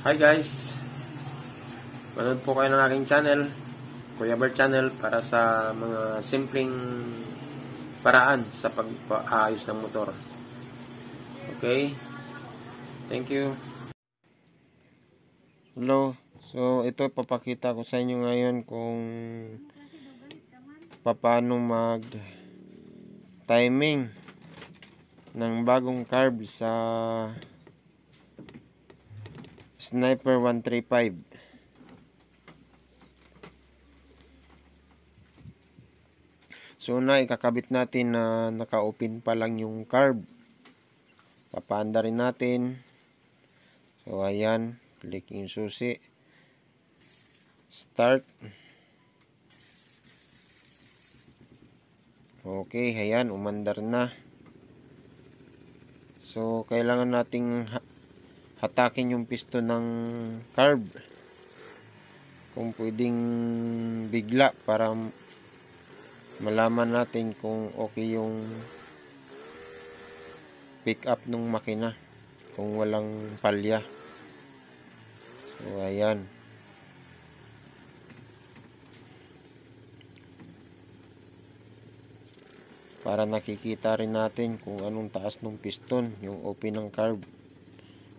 Hi guys! Manood po kayo ng aking channel, Kuya Bert Channel, para sa mga simpleng paraan sa pag-aayos ng motor. Okay? Thank you. Hello. So, ito papakita ko sa inyo ngayon kung paano mag timing ng bagong carb sa Sniper 135. So una, ikakabit natin na naka-open pa lang yung carb. Papanda rin natin. So ayan, click yung susi. Start. Okay, ayan, umandar na. So kailangan nating hatakin yung piston ng carb kung pwedeng bigla para malaman natin kung okay yung pick up ng makina kung walang palya so ayan para nakikita rin natin kung anong taas ng piston yung open ng carb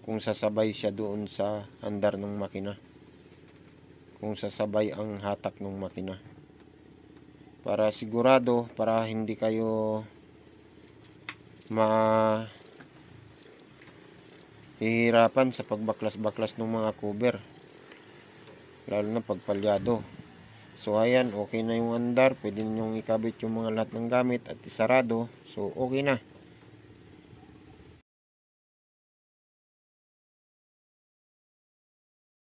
kung sasabay siya doon sa andar ng makina kung sasabay ang hatak ng makina para sigurado para hindi kayo ma hihirapan sa pagbaklas-baklas ng mga cover lalo na pagpalyado so ayan okay na yung andar pwede ninyong ikabit yung mga lahat ng gamit at isarado so okay na